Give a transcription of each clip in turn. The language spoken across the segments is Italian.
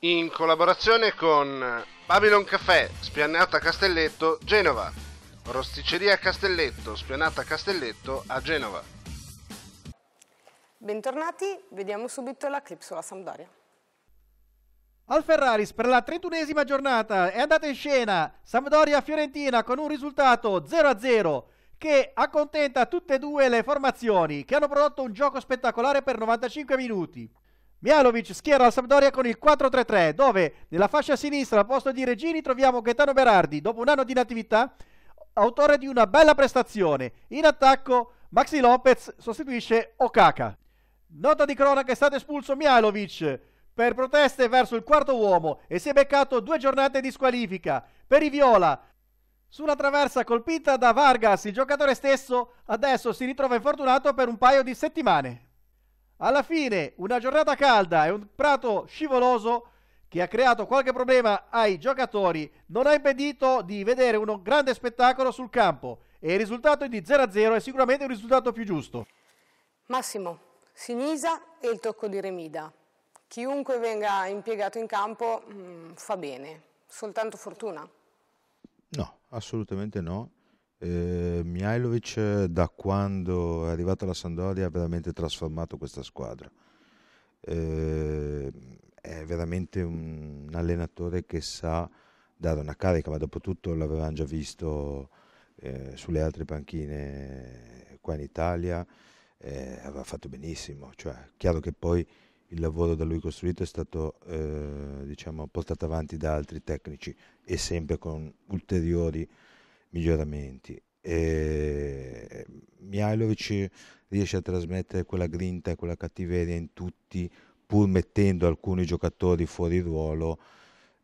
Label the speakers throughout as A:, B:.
A: in collaborazione con Babylon Café, Spianata Castelletto, Genova, Rosticceria Castelletto, Spianata Castelletto a Genova.
B: Bentornati, vediamo subito la clip sulla Sampdoria.
C: Al Ferraris per la trentunesima giornata è andata in scena Sampdoria-Fiorentina con un risultato 0-0 che accontenta tutte e due le formazioni che hanno prodotto un gioco spettacolare per 95 minuti. Mialovic schiera la Sampdoria con il 4-3-3, dove nella fascia sinistra al posto di Regini troviamo Gaetano Berardi, dopo un anno di inattività, autore di una bella prestazione. In attacco Maxi Lopez sostituisce Okaka. Nota di cronaca è stato espulso Mialovic per proteste verso il quarto uomo e si è beccato due giornate di squalifica. Per i Viola, sulla traversa colpita da Vargas, il giocatore stesso adesso si ritrova infortunato per un paio di settimane. Alla fine una giornata calda e un prato scivoloso che ha creato qualche problema ai giocatori non ha impedito di vedere un grande spettacolo sul campo e il risultato di 0-0 è sicuramente un risultato più giusto.
B: Massimo, Sinisa e il tocco di Remida. Chiunque venga impiegato in campo mh, mm, fa bene, soltanto fortuna.
D: No, assolutamente no. Eh, Mihailovic da quando è arrivato alla Sandoria ha veramente trasformato questa squadra. Eh, è veramente un, allenatore che sa dare una carica, ma dopo tutto l'avevamo già visto eh, sulle altre panchine qua in Italia, eh, aveva fatto benissimo. Cioè, chiaro che poi il lavoro da lui costruito è stato eh, diciamo, portato avanti da altri tecnici e sempre con ulteriori miglioramenti. E ehm, Mihailovic riesce a trasmettere quella grinta e quella cattiveria in tutti, pur mettendo alcuni giocatori fuori ruolo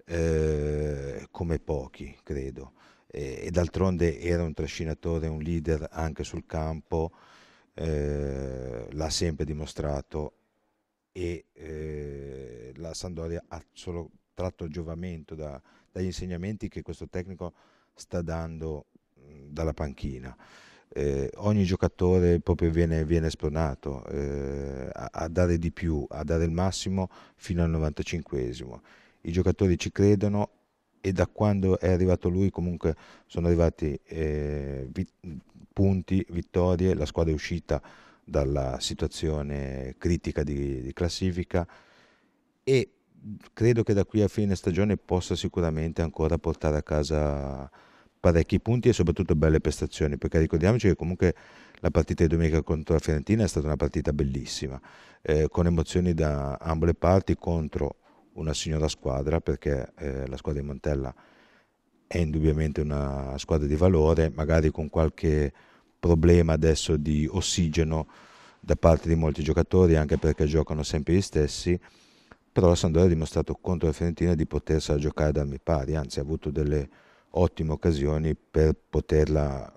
D: eh, come pochi, credo. E, e d'altronde era un trascinatore, un leader anche sul campo, eh, l'ha sempre dimostrato e eh, la Sandoria ha solo tratto giovamento da, dagli insegnamenti che questo tecnico ha sta dando mm, dalla panchina. Eh, ogni giocatore proprio viene, viene esplonato eh, a, a, dare di più, a dare il massimo fino al 95esimo. I giocatori ci credono e da quando è arrivato lui comunque sono arrivati eh, vi, punti, vittorie, la squadra è uscita dalla situazione critica di, di classifica e credo che da qui a fine stagione possa sicuramente ancora portare a casa parecchi punti e soprattutto belle prestazioni, perché ricordiamoci che comunque la partita di domenica contro la Fiorentina è stata una partita bellissima, eh, con emozioni da ambo le parti contro una signora squadra, perché eh, la squadra di Montella è indubbiamente una squadra di valore, magari con qualche problema adesso di ossigeno da parte di molti giocatori, anche perché giocano sempre gli stessi, però la Sandoria ha dimostrato contro la Fiorentina di potersela giocare da mi pari, anzi ha avuto delle ottime occasioni per poterla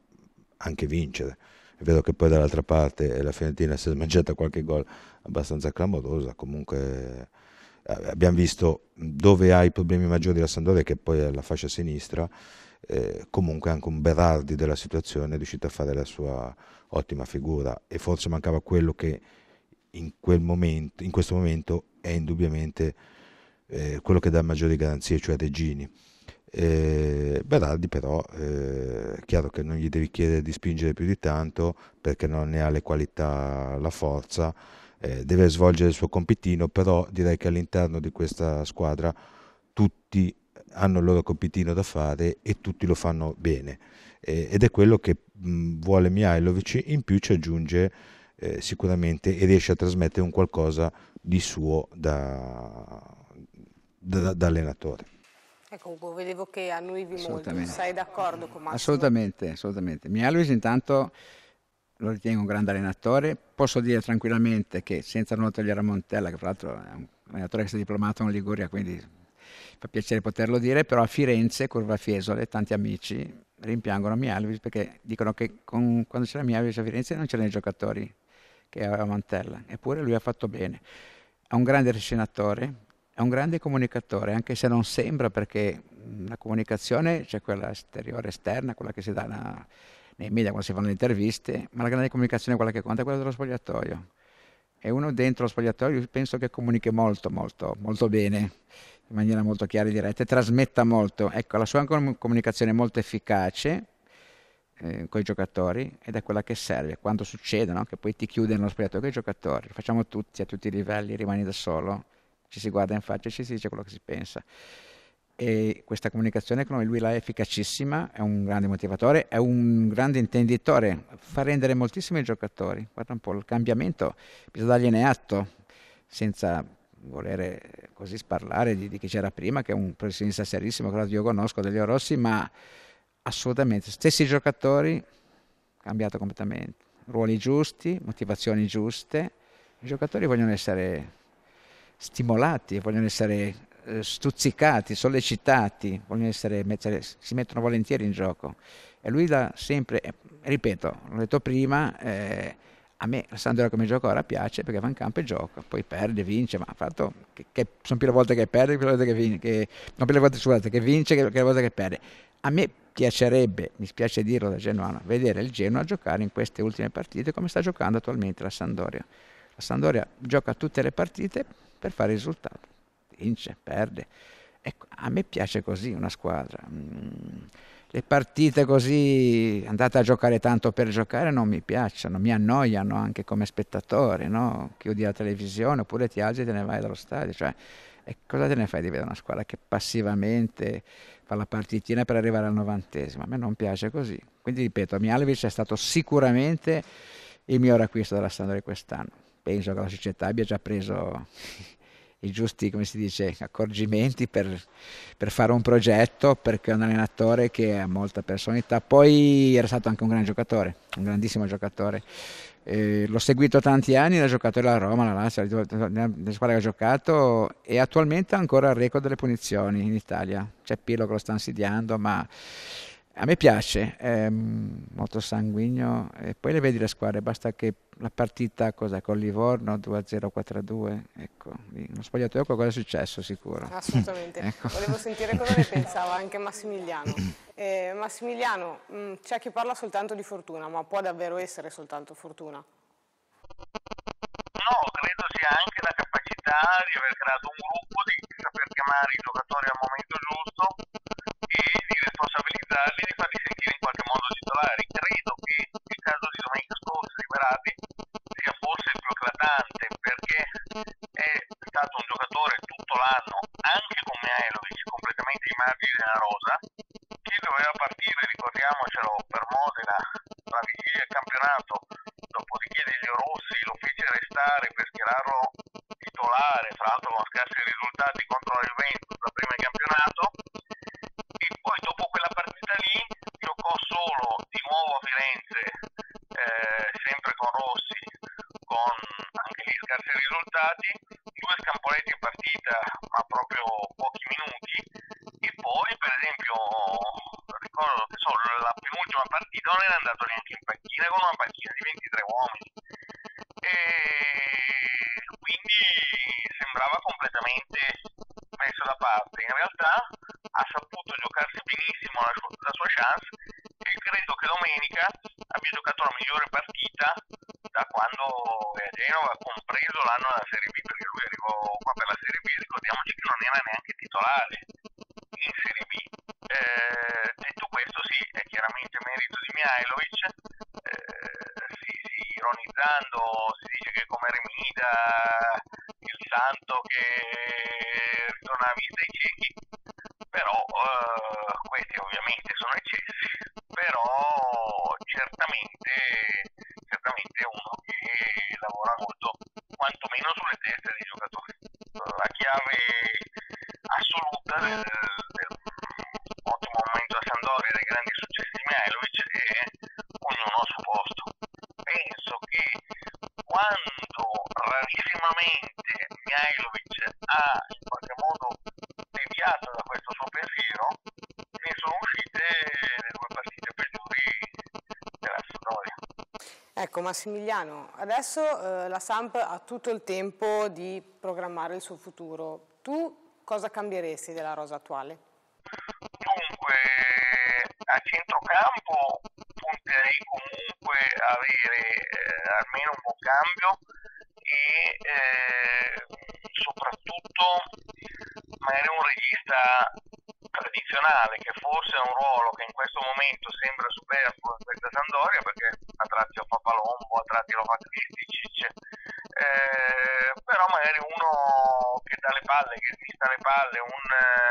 D: anche vincere. È vero che poi dall'altra parte la Fiorentina si è smangiata qualche gol abbastanza clamorosa, comunque eh, abbiamo visto dove ha i problemi maggiori la Sandoria che poi è la fascia sinistra, eh, comunque anche un Berardi della situazione è riuscito a fare la sua ottima figura e forse mancava quello che in, quel momento, in questo momento è indubbiamente eh, quello che dà maggiori garanzie, cioè Regini. Eh, Berardi però eh, è chiaro che non gli devi chiedere di spingere più di tanto perché non ne ha le qualità, la forza, eh, deve svolgere il suo compitino, però direi che all'interno di questa squadra tutti hanno il loro compitino da fare e tutti lo fanno bene eh, ed è quello che mh, vuole Mihailovic, in più ci aggiunge eh, sicuramente e riesce a trasmettere un qualcosa di suo da,
E: da, da allenatore.
B: Ecco vedevo che annuivi molto, sei d'accordo con Massimo?
E: Assolutamente, assolutamente. Mialovic intanto lo ritengo un grande allenatore, posso dire tranquillamente che senza non togliere a Montella, che fra l'altro è un allenatore che si è diplomato in Liguria, quindi fa piacere poterlo dire, però a Firenze, Curva Fiesole, tanti amici rimpiangono Mialovic perché dicono che con, quando c'era Mialovic a Firenze non c'erano i giocatori che è a Mantella, eppure lui ha fatto bene. È un grande scenatore, è un grande comunicatore, anche se non sembra perché la comunicazione c'è cioè quella esteriore, esterna, quella che si dà una, nei media quando si fanno le interviste, ma la grande comunicazione è quella che conta, è quella dello spogliatoio. E uno dentro lo spogliatoio penso che comunichi molto, molto, molto bene, in maniera molto chiara e diretta, e trasmetta molto. Ecco, la sua comunicazione è molto efficace, eh, con i giocatori ed è quella che serve quando succede no? che poi ti chiude nello spogliatoio con i giocatori lo facciamo tutti a tutti i livelli rimani da solo ci si guarda in faccia e ci si dice quello che si pensa e questa comunicazione con lui l'ha efficacissima è un grande motivatore è un grande intenditore fa rendere moltissimi i giocatori guarda un po' il cambiamento bisogna dargliene atto senza volere così sparlare di, di chi c'era prima che è un professionista serissimo quello che io conosco degli Rossi ma assolutamente, stessi giocatori, cambiato completamente, ruoli giusti, motivazioni giuste, i giocatori vogliono essere stimolati, vogliono essere eh, stuzzicati, sollecitati, vogliono essere, mettere, si mettono volentieri in gioco e lui da sempre, eh, ripeto, l'ho detto prima, eh, a me la come gioco ora piace perché va in campo e gioca, poi perde, vince, ma ha fatto che, che sono più le volte che perde che le volte che vince, che, non più le volte scusate, che vince che, che le volte che perde a me piacerebbe, mi spiace dirlo da genuano, vedere il Genoa giocare in queste ultime partite come sta giocando attualmente la Sandoria. La Sandoria gioca tutte le partite per fare risultato, vince, perde. Ecco, a me piace così una squadra. Mm, le partite così andate a giocare tanto per giocare non mi piacciono, mi annoiano anche come spettatore, no? chiudi la televisione oppure ti alzi e te ne vai dallo stadio. Cioè, e cosa te ne fai di vedere una squadra che passivamente fa la partitina per arrivare al novantesimo? A me non piace così. Quindi ripeto, Mialovic è stato sicuramente il miglior acquisto della Sampdoria quest'anno. Penso che la società abbia già preso i giusti dice, accorgimenti per, per, fare un progetto, perché è un allenatore che ha molta personalità. Poi era stato anche un gran giocatore, un grandissimo giocatore, eh, l'ho seguito tanti anni, era giocatore della Roma, la Lazio, nelle squadre che ha giocato e attualmente ha ancora il record delle punizioni in Italia. C'è Pirlo che lo sta insidiando, ma a me piace, è ehm, molto sanguigno e poi le vedi le squadre, basta che la partita cosa, con Livorno 2-0, 4-2, ecco, non ho sbagliato io, ecco cosa è successo sicuro. Assolutamente,
B: ecco. volevo sentire cosa ne pensava anche Massimiliano. Eh, Massimiliano, mh, mm, c'è chi parla soltanto di fortuna, ma può davvero essere soltanto fortuna? No,
F: credo sia anche la capacità di aver creato un gruppo, di saper chiamare i giocatori al momento non era andato neanche in panchina con una panchina di 23 uomini e quindi sembrava completamente messo da parte in realtà ha saputo giocarsi benissimo la sua, la sua chance e credo che domenica abbia giocato la migliore partita da quando è a Genova compreso l'anno della Serie B perché lui arrivò qua per la Serie B ricordiamoci che non era neanche titolare in Serie B eh, detto questo sì è veramente merito di Mihailovic, eh, si, si, ironizzando si dice che come Remida il santo che ritorna a vita ai ciechi, però eh, questi ovviamente sono eccessi, però certamente, certamente è uno che lavora molto, quantomeno sulle teste di
B: Massimiliano, adesso eh, la Samp ha tutto il tempo di programmare il suo futuro. Tu cosa cambieresti della rosa attuale? Dunque,
F: a centrocampo punterei comunque a avere eh, almeno un buon cambio e eh, soprattutto magari un regista tradizionale che forse è un ruolo che in questo momento sembra superfluo in questa Sandoria perché a tratti lo fa Palombo, a tratti lo fa Cristicicce, eh, però magari uno che dà le palle, che vista le palle, un... Eh,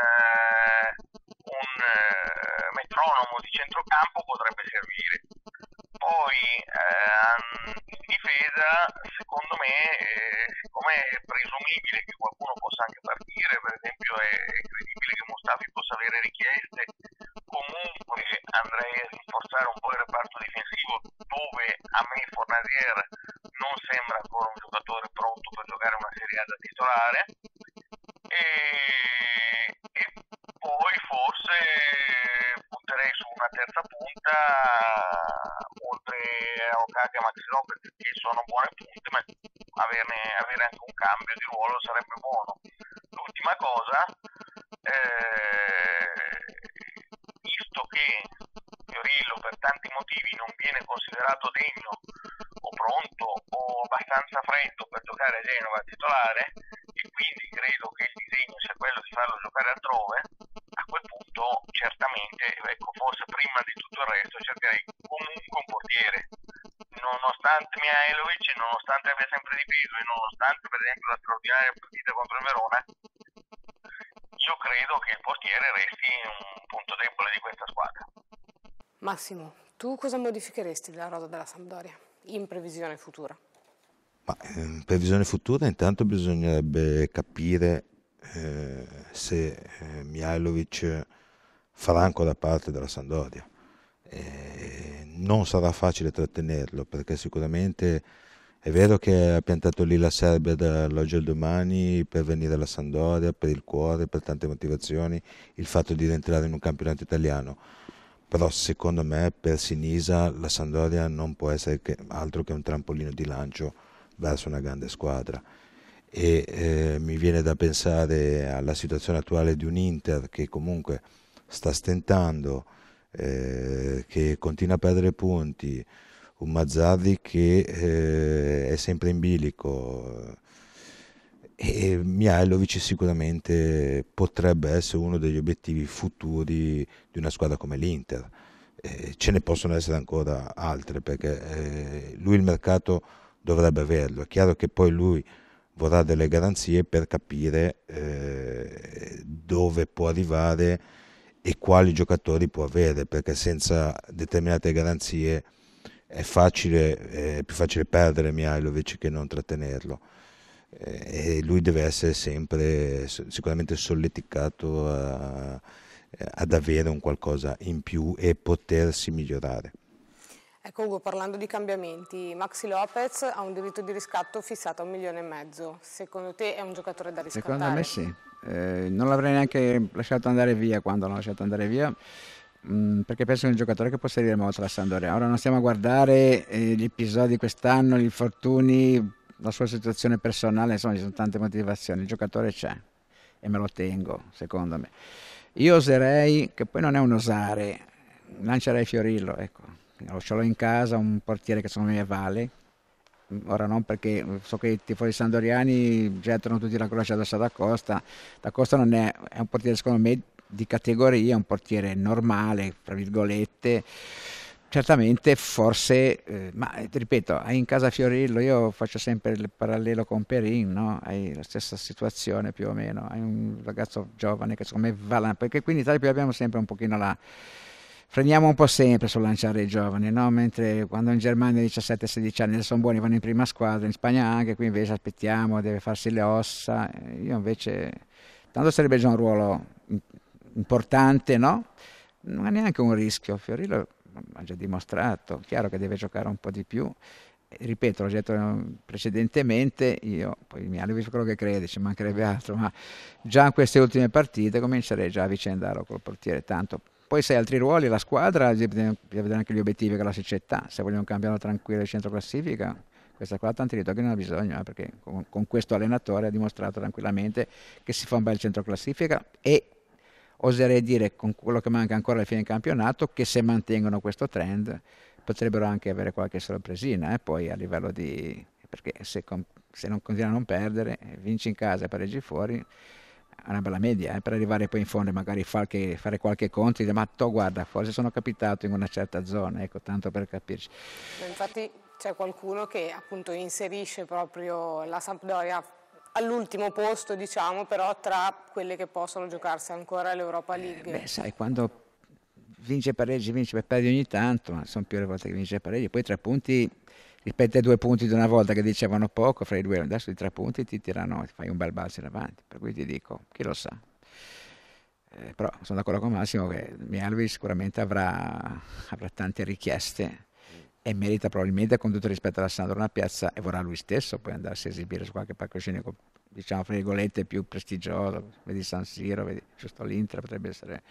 F: Lukaku e Matilon perché sono buone punte, ma averne, avere anche un cambio di ruolo sarebbe buono. L'ultima cosa, eh, visto che Fiorillo per tanti motivi non viene considerato degno o pronto o abbastanza freddo per giocare a Genova a titolare, e quindi credo che il disegno sia quello di farlo giocare altrove, a quel punto certamente, ecco, forse prima di tutto il resto, mia Elovic, nonostante abbia sempre difeso e nonostante per esempio la straordinaria partita contro il Verona, io credo che il portiere resti un punto debole di questa squadra.
B: Massimo, tu cosa modificheresti della rosa della Sampdoria in previsione futura?
D: Ma, ehm, in previsione futura intanto bisognerebbe capire eh, se eh, Mihailovic farà ancora parte della Sampdoria eh, non sarà facile trattenerlo perché sicuramente è vero che ha piantato lì la Serbia dall'oggi al domani per venire alla Sandoria, per il cuore, per tante motivazioni, il fatto di rientrare in un campionato italiano. Però secondo me per Sinisa la Sandoria non può essere che altro che un trampolino di lancio verso una grande squadra. E eh, mi viene da pensare alla situazione attuale di un Inter che comunque sta stentando, eh, che continua a perdere punti, un Mazzarri che eh, è sempre in bilico eh, e Mihailovic sicuramente potrebbe essere uno degli obiettivi futuri di una squadra come l'Inter. Eh, ce ne possono essere ancora altre perché eh, lui il mercato dovrebbe averlo. È chiaro che poi lui vorrà delle garanzie per capire eh, dove può arrivare e quali giocatori può avere, perché senza determinate garanzie è, facile, è più facile perdere Mihailovic che non trattenerlo. Eh, e lui deve essere sempre sicuramente solleticato a, eh, ad avere un qualcosa in più e potersi
E: migliorare.
B: Ecco eh, Ugo, parlando di cambiamenti, Maxi Lopez ha un diritto di riscatto fissato a un milione e mezzo. Secondo te è un giocatore da riscattare? Secondo me
E: sì. Eh, non l'avrei neanche lasciato andare via quando l'ho lasciato andare via mm, perché penso che è un giocatore che può servire molto alla Sandoria. Ora non stiamo a guardare eh, gli episodi quest'anno, gli infortuni, la sua situazione personale, insomma ci sono tante motivazioni, il giocatore c'è e me lo tengo, secondo me. Io oserei, che poi non è un osare, lancerei Fiorillo, ecco. Ce l'ho in casa, un portiere che secondo me vale, Mm, ora non perché mm, so che i tifosi sandoriani gettano tutti la croce addosso Costa, da Costa non è, è un portiere secondo me di categoria, è un portiere normale, tra virgolette, certamente forse, eh, ma eh, ripeto, hai in casa Fiorillo, io faccio sempre il parallelo con Perin, no? hai la stessa situazione più o meno, hai un ragazzo giovane che secondo me va là, perché qui in Italia abbiamo sempre un pochino la freniamo un po' sempre sul lanciare i giovani, no? mentre quando in Germania 17-16 anni sono buoni, vanno in prima squadra, in Spagna anche, qui invece aspettiamo, deve farsi le ossa, eh, io invece, tanto sarebbe già un ruolo importante, no? non è neanche un rischio, Fiorillo ha già dimostrato, chiaro che deve giocare un po' di più, ripeto, l'ho detto eh, precedentemente, io poi mi arrivo su quello che crede, ci mancherebbe altro, ma già in queste ultime partite comincerei già a vicendare col portiere, tanto poi se hai altri ruoli, la squadra, bisogna vedere anche gli obiettivi che la società, se vogliono cambiare tranquillo il centro classifica, questa qua tanti ritocchi non ha bisogno, eh, perché con, con, questo allenatore ha dimostrato tranquillamente che si fa un bel centro classifica e oserei dire con quello che manca ancora alla fine del campionato che se mantengono questo trend potrebbero anche avere qualche sorpresina eh, poi a livello di perché se, se non continuano a non perdere vinci in casa e pareggi fuori una bella media eh, per arrivare poi in fondo e magari far che, fare qualche conto e dire ma to, guarda forse sono capitato in una certa zona ecco tanto per capirci
B: infatti c'è qualcuno che appunto inserisce proprio la Sampdoria all'ultimo posto diciamo però tra quelle che possono giocarsi ancora l'Europa eh, League eh, beh
E: sai quando vince pareggi vince per perdi ogni tanto ma sono più le volte che vince pareggi poi tre punti rispetto ai due punti di una volta che dicevano poco, fra i due, adesso i tre punti ti tirano, ti fai un bel balzo in avanti, per cui ti dico, chi lo sa. Eh, però sono d'accordo con Massimo che Mialvi sicuramente avrà, avrà tante richieste e merita probabilmente con tutto rispetto alla Sandro, una piazza e vorrà lui stesso poi andarsi a esibire su qualche palcoscenico diciamo fra virgolette più prestigioso vedi San Siro, vedi giusto l'Inter potrebbe essere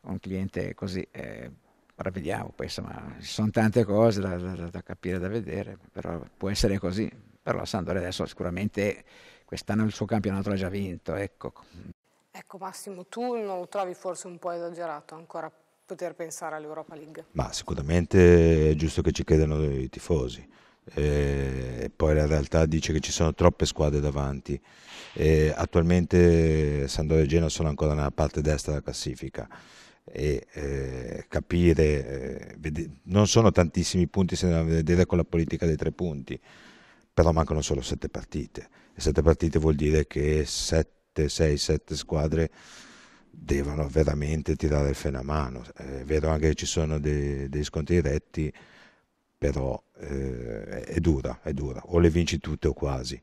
E: un cliente così eh, Ora vediamo, poi insomma, ci sono tante cose da, da, da capire, da vedere, però può essere così. Però la Sampdoria adesso sicuramente quest'anno il suo campionato l'ha già vinto, ecco.
B: Ecco Massimo, tu non lo trovi forse un po' esagerato ancora poter pensare all'Europa League?
D: Ma sicuramente è giusto che ci credano i tifosi. E eh, poi la realtà dice che ci sono troppe squadre davanti. E eh, attualmente Sampdoria e Genoa sono ancora nella parte destra della classifica e eh, capire, eh, non sono tantissimi punti se andiamo a vedere con la politica dei tre punti, però mancano solo sette partite e sette partite vuol dire che sette, sei, sette squadre devono veramente tirare il freno a mano. È vero anche che ci sono dei, dei scontri diretti, però eh, è dura, è dura, o le vinci tutte o quasi.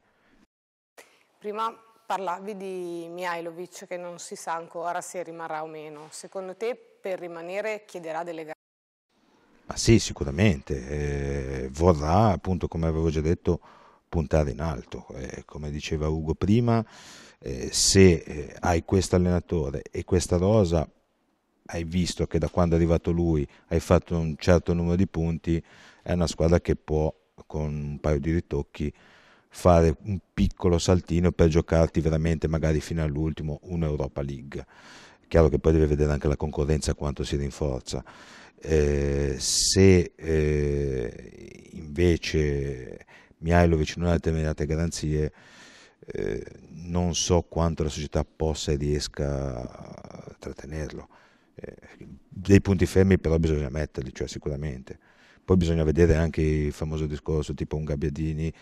B: Prima Parlavi di Mihailovic che non si sa ancora se rimarrà o meno. Secondo te per rimanere chiederà delle garanzie?
D: Ma sì, sicuramente. Eh, vorrà, appunto, come avevo già detto, puntare in alto. Eh, come diceva Ugo prima, eh, se eh, hai questo allenatore e questa rosa, hai visto che da quando è arrivato lui hai fatto un certo numero di punti, è una squadra che può, con un paio di ritocchi, fare un piccolo saltino per giocarti veramente magari fino all'ultimo un'Europa League. Chiaro che poi deve vedere anche la concorrenza quanto si rinforza. Eh, se eh, invece Mihailovic non ha determinate garanzie, eh, non so quanto la società possa e riesca a trattenerlo. Eh, dei punti fermi però bisogna metterli, cioè sicuramente. Poi bisogna vedere anche il famoso discorso tipo un Gabbiadini,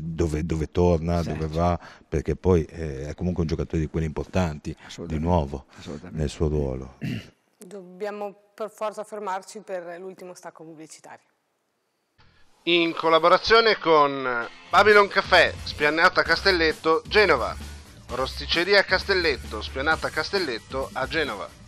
D: dove, dove, torna, certo. dove va, perché poi eh, è comunque un giocatore di quelli importanti, di nuovo, nel suo ruolo.
B: Dobbiamo per forza fermarci per l'ultimo stacco pubblicitario.
A: In collaborazione con Babylon Café, Spiannata Castelletto, Genova. Rosticceria Castelletto, Spianata Castelletto a Genova.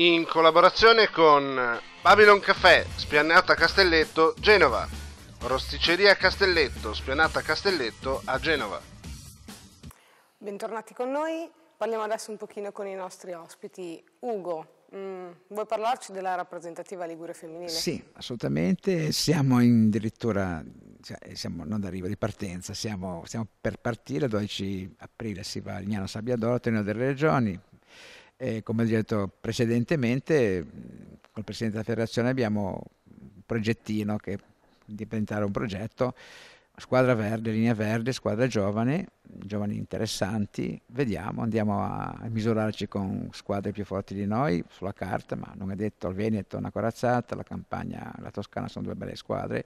A: in collaborazione con Babylon Café, Spianata Castelletto, Genova. Rosticeria Castelletto, Spianata Castelletto a Genova.
B: Bentornati con noi, parliamo adesso un pochino con i nostri ospiti. Ugo, mh, mm, vuoi parlarci della rappresentativa Ligure femminile? Sì,
E: assolutamente, siamo addirittura, cioè, siamo non d'arrivo, di partenza, siamo, siamo per partire, 12 aprile si va a Lignano Sabbiadoro, Torino delle Regioni, e come ho detto precedentemente, col Presidente della Federazione abbiamo un progettino che diventare un progetto squadra verde, linea verde, squadra giovane, giovani interessanti, vediamo, andiamo a misurarci con squadre più forti di noi sulla carta, ma non è detto il Veneto è una corazzata, la Campania la Toscana sono due belle squadre,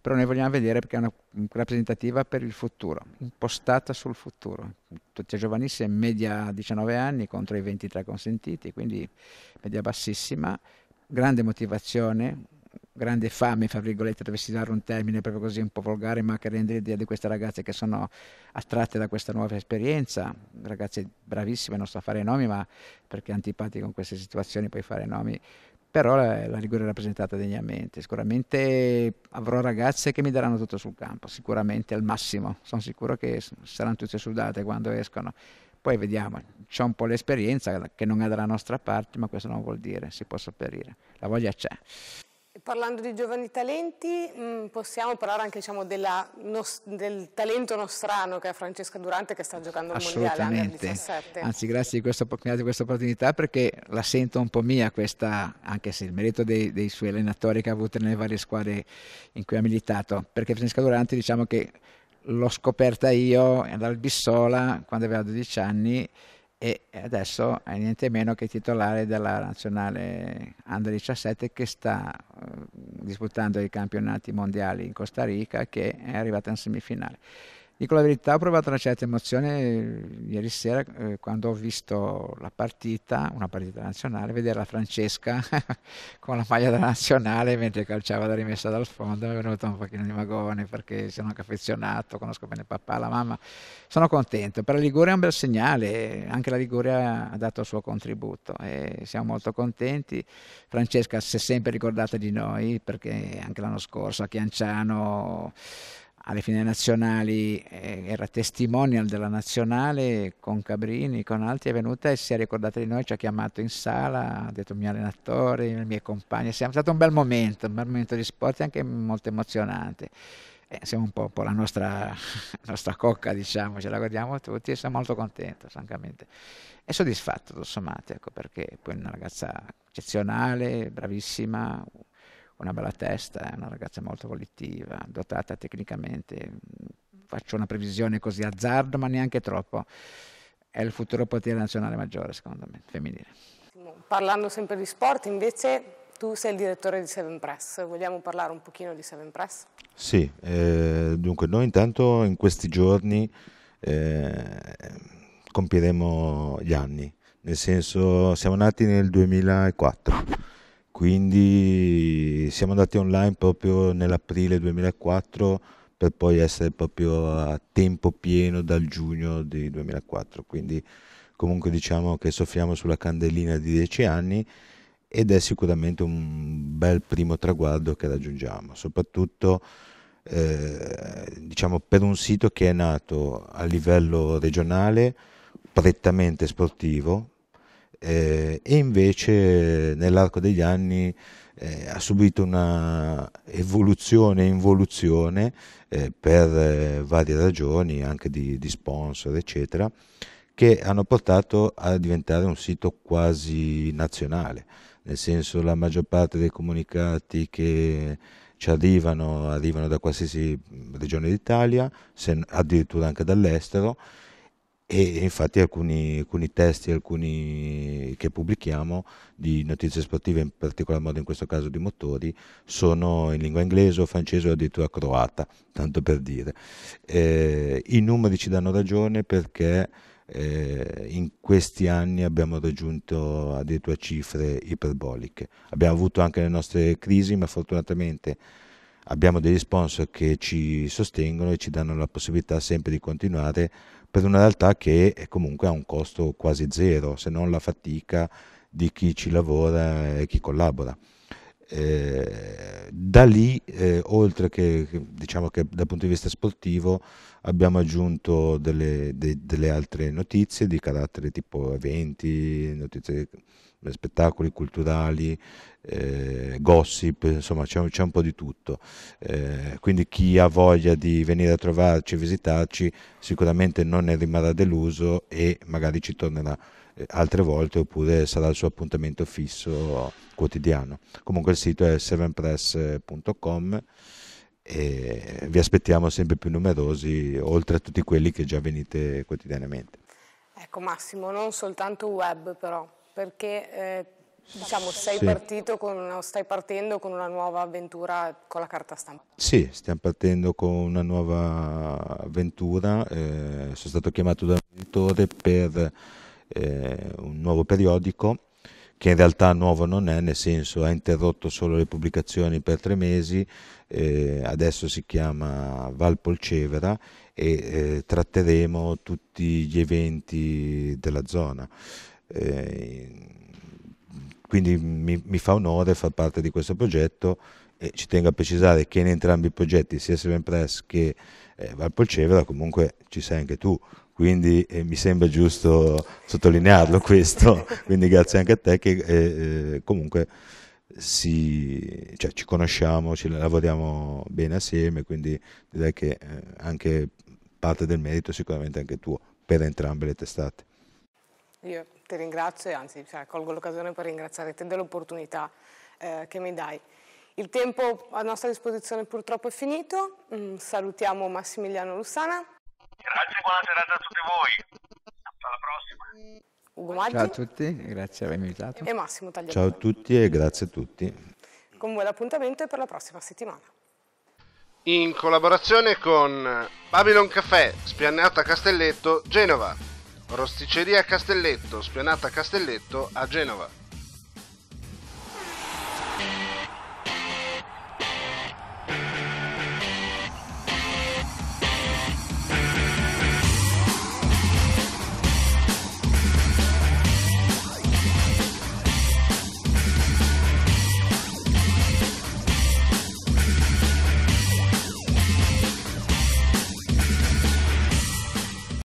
E: però noi vogliamo vedere perché è una rappresentativa per il futuro, impostata sul futuro, tutti giovanissimi, media 19 anni contro i 23 consentiti, quindi media bassissima, grande motivazione, grande fame, fra virgolette, dovessi dare un termine proprio così un po' volgare, ma che rende l'idea di queste ragazze che sono attratte da questa nuova esperienza, ragazze bravissime, non so fare nomi, ma perché antipatico in queste situazioni puoi fare nomi, però la, la Liguria è rappresentata degnamente, sicuramente avrò ragazze che mi daranno tutto sul campo, sicuramente al massimo, sono sicuro che saranno tutte sudate quando escono, poi vediamo, c'è un po' l'esperienza che non è dalla nostra parte, ma questo non vuol dire, si può sopperire, la voglia c'è.
B: Parlando di giovani talenti, mh, mm, possiamo parlare anche diciamo, della, nos, del talento nostrano che è Francesca Durante che sta giocando al Mondiale nel 17. Anzi,
E: grazie di questa, di questa, opportunità perché la sento un po' mia questa, anche se il merito dei, dei suoi allenatori che ha avuto nelle varie squadre in cui ha militato, perché Francesca Durante diciamo che l'ho scoperta io dal Bissola quando aveva 12 anni e adesso è niente meno che titolare della nazionale Under 17 che sta eh, disputando i campionati mondiali in Costa Rica che è arrivata in semifinale. Dico la verità, ho provato una certa emozione eh, ieri sera eh, quando ho visto la partita, una partita nazionale, vedere la Francesca con la maglia della nazionale mentre calciava la rimessa dal fondo, mi è venuto un pochino di magone perché sono anche affezionato, conosco bene papà, la mamma, sono contento. Per la Liguria è un bel segnale, anche la Liguria ha dato il suo contributo e siamo molto contenti. Francesca si è sempre ricordata di noi perché anche l'anno scorso a Chianciano alle fine nazionali eh, era testimonial della nazionale con Cabrini, e con altri, è venuta e si è ricordata di noi, ci ha chiamato in sala, ha detto i miei allenatori, i miei compagni, è stato un bel momento, un bel momento di sport e anche molto emozionante. Eh, siamo un po', un po la, nostra, nostra, cocca, diciamo, ce la godiamo tutti e sono molto contento, francamente. E soddisfatto, tutto sommato, ecco, perché poi è una ragazza eccezionale, bravissima, una bella testa, è una ragazza molto volitiva, dotata tecnicamente, faccio una previsione così azzardo, ma neanche troppo, è il futuro potere nazionale maggiore, secondo me, femminile.
B: Parlando sempre di sport, invece, tu sei il direttore di Seven Press, vogliamo parlare un pochino di Seven Press?
E: Sì,
D: eh, dunque noi intanto in questi giorni eh, compieremo gli anni, nel senso siamo nati nel 2004 quindi siamo andati online proprio nell'aprile 2004 per poi essere proprio a tempo pieno dal giugno di 2004, quindi comunque diciamo che soffiamo sulla candelina di 10 anni ed è sicuramente un bel primo traguardo che raggiungiamo, soprattutto eh, diciamo per un sito che è nato a livello regionale, prettamente sportivo, eh, e invece nell'arco degli anni eh, ha subito una evoluzione e involuzione eh, per eh, varie ragioni, anche di, di, sponsor, eccetera, che hanno portato a diventare un sito quasi nazionale, nel senso la maggior parte dei comunicati che ci arrivano arrivano da qualsiasi regione d'Italia, addirittura anche dall'estero e infatti alcuni, alcuni testi alcuni che pubblichiamo di notizie sportive, in particolar modo in questo caso di motori, sono in lingua inglese o francese o addirittura croata, tanto per dire. Eh, I numeri ci danno ragione perché eh, in questi anni abbiamo raggiunto addirittura cifre iperboliche. Abbiamo avuto anche le nostre crisi, ma fortunatamente abbiamo degli sponsor che ci sostengono e ci danno la possibilità sempre di continuare per una realtà che comunque ha un costo quasi zero, se non la fatica di chi ci lavora e chi collabora. Eh, da lì, eh, oltre che, diciamo che dal punto di vista sportivo, abbiamo aggiunto delle, de, delle altre notizie di carattere tipo eventi, notizie spettacoli culturali, eh, gossip, insomma c'è un, c'è un, po' di tutto. Eh, quindi chi ha voglia di venire a trovarci, visitarci, sicuramente non ne rimarrà deluso e magari ci tornerà eh, altre volte oppure sarà il suo appuntamento fisso quotidiano. Comunque il sito è sevenpress.com e vi aspettiamo sempre più numerosi, oltre a tutti quelli che già venite quotidianamente.
B: Ecco Massimo, non soltanto web però, perché eh, diciamo sei sì. partito con stai partendo con una nuova avventura con la carta stampa.
D: Sì, stiamo partendo con una nuova avventura, eh, sono stato chiamato da un editore per eh, un nuovo periodico che in realtà nuovo non è, nel senso ha interrotto solo le pubblicazioni per tre mesi, eh, adesso si chiama Valpolcevera e eh, tratteremo tutti gli eventi della zona. Eh, quindi mi, mi fa onore far parte di questo progetto e ci tengo a precisare che in entrambi i progetti, sia Seven Press che eh, Valpolcevera, comunque ci sei anche tu, quindi eh, mi sembra giusto sottolinearlo questo, quindi grazie anche a te che eh, eh, comunque si, cioè, ci conosciamo, ci lavoriamo bene assieme, quindi direi che eh, anche parte del merito sicuramente anche tuo per entrambe le testate.
B: Io ti ringrazio e anzi cioè, colgo l'occasione per ringraziare te dell'opportunità eh, che mi dai. Il tempo a nostra disposizione purtroppo è finito, mm, salutiamo Massimiliano Lussana, Grazie, buona serata a tutti voi. Alla prossima. Domaggi. Ciao a
D: tutti, grazie per avermi invitato. E Massimo Tagliatore. Ciao a tutti e grazie a tutti.
B: Con voi l'appuntamento è per la prossima settimana.
A: In collaborazione con Babylon Café, Spiannata Castelletto, Genova. Rosticceria Castelletto, Spianata Castelletto a Genova.